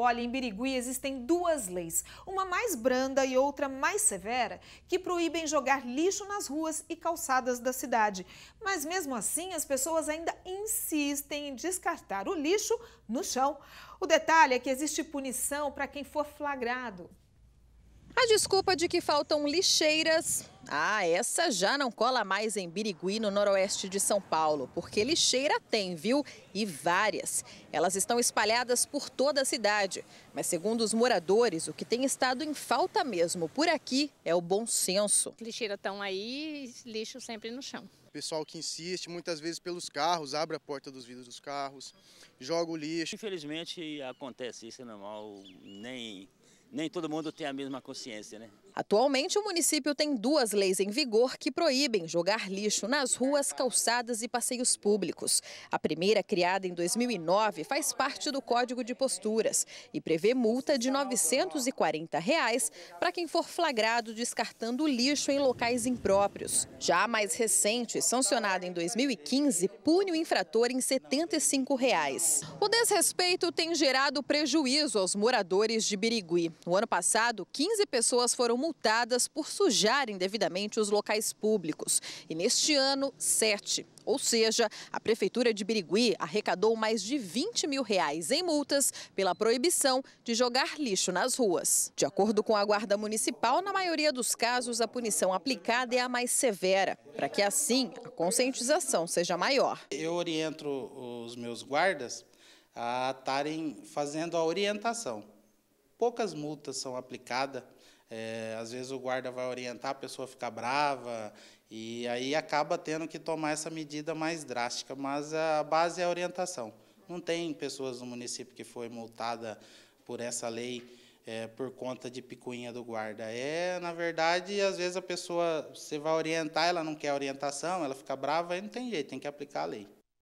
Olha, em Birigui existem duas leis, uma mais branda e outra mais severa, que proíbem jogar lixo nas ruas e calçadas da cidade. Mas mesmo assim, as pessoas ainda insistem em descartar o lixo no chão. O detalhe é que existe punição para quem for flagrado. A desculpa de que faltam lixeiras ah, essa já não cola mais em Birigui, no noroeste de São Paulo, porque lixeira tem, viu? E várias. Elas estão espalhadas por toda a cidade. Mas, segundo os moradores, o que tem estado em falta mesmo por aqui é o bom senso. Lixeira estão aí, lixo sempre no chão. O pessoal que insiste, muitas vezes pelos carros, abre a porta dos vidros dos carros, joga o lixo. Infelizmente acontece isso, é normal, nem nem todo mundo tem a mesma consciência, né? Atualmente, o município tem duas leis em vigor que proíbem jogar lixo nas ruas, calçadas e passeios públicos. A primeira, criada em 2009, faz parte do Código de Posturas e prevê multa de R$ 940 reais para quem for flagrado descartando lixo em locais impróprios. Já a mais recente, sancionada em 2015, pune o infrator em R$ 75. Reais. O desrespeito tem gerado prejuízo aos moradores de Birigui. No ano passado, 15 pessoas foram multadas por sujar indevidamente os locais públicos. E neste ano, 7. Ou seja, a Prefeitura de Birigui arrecadou mais de 20 mil reais em multas pela proibição de jogar lixo nas ruas. De acordo com a Guarda Municipal, na maioria dos casos, a punição aplicada é a mais severa, para que assim a conscientização seja maior. Eu oriento os meus guardas a estarem fazendo a orientação poucas multas são aplicadas. É, às vezes o guarda vai orientar, a pessoa fica brava, e aí acaba tendo que tomar essa medida mais drástica, mas a base é a orientação. Não tem pessoas no município que foi multada por essa lei é, por conta de picuinha do guarda. É, na verdade, às vezes a pessoa, você vai orientar, ela não quer orientação, ela fica brava, aí não tem jeito, tem que aplicar a lei.